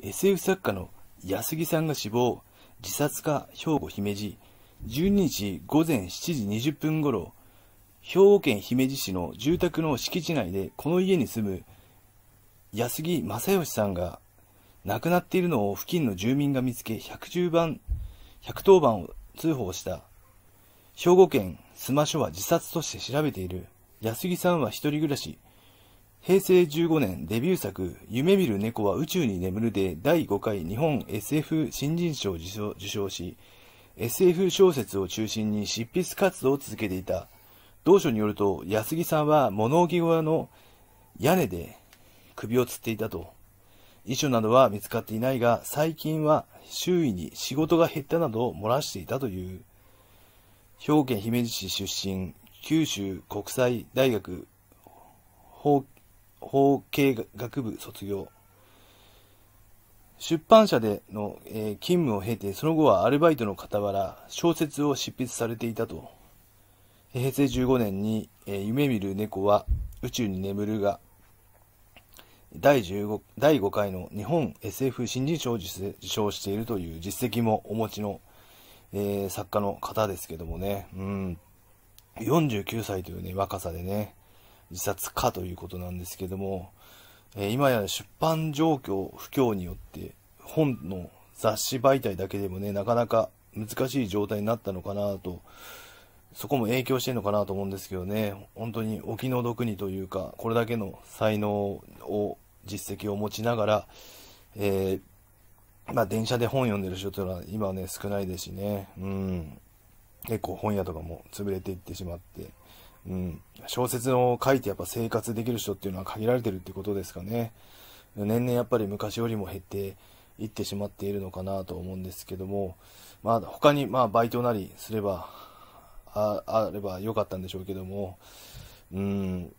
SF 作家の安木さんが死亡、自殺か兵庫姫路、12日午前7時20分ごろ、兵庫県姫路市の住宅の敷地内でこの家に住む安木正義さんが亡くなっているのを付近の住民が見つけ110番、110番を通報した。兵庫県須磨署は自殺として調べている。安木さんは一人暮らし、平成15年デビュー作、夢見る猫は宇宙に眠るで第5回日本 SF 新人賞を受賞し、SF 小説を中心に執筆活動を続けていた。同書によると、安木さんは物置小屋の屋根で首を吊っていたと。遺書などは見つかっていないが、最近は周囲に仕事が減ったなどを漏らしていたという。兵庫県姫路市出身、九州国際大学法法系学部卒業。出版社での、えー、勤務を経て、その後はアルバイトの傍ら、小説を執筆されていたと。平成15年に、えー、夢見る猫は宇宙に眠るが、第 ,15 第5回の日本 SF 新人賞を受賞しているという実績もお持ちの、えー、作家の方ですけどもね、うん、49歳というね、若さでね、自殺かということなんですけども、えー、今や出版状況不況によって本の雑誌媒体だけでもね、なかなか難しい状態になったのかなと、そこも影響してるのかなと思うんですけどね、本当にお気の毒にというか、これだけの才能を、実績を持ちながら、えー、まあ、電車で本読んでる人というのは今はね、少ないですしね、うん。結構本屋とかも潰れていってしまって、うん、小説を書いてやっぱ生活できる人っていうのは限られてるってことですかね。年々やっぱり昔よりも減っていってしまっているのかなと思うんですけども、まあ他にまあバイトなりすれば、ああれば良かったんでしょうけども、うん、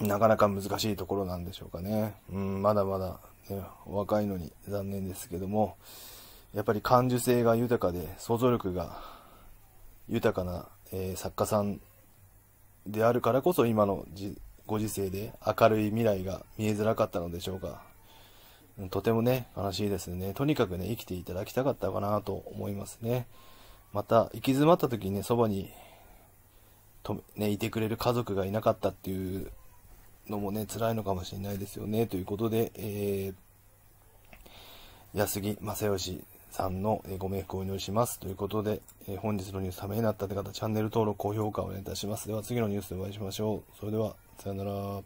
なかなか難しいところなんでしょうかね。うん、まだまだ、ね、お若いのに残念ですけども、やっぱり感受性が豊かで想像力が豊かな、えー、作家さんであるからこそ今のじご時世で明るい未来が見えづらかったのでしょうか。とてもね、悲しいですね。とにかくね、生きていただきたかったかなと思いますね。また、行き詰まった時にね、そばに、と、ね、いてくれる家族がいなかったっていうのもね、辛いのかもしれないですよね。ということで、えー、安木正義さんのご冥福をお祈りします。ということで、え本日のニュースためになったという方、チャンネル登録、高評価をお願いいたします。では次のニュースでお会いしましょう。それでは、さようなら。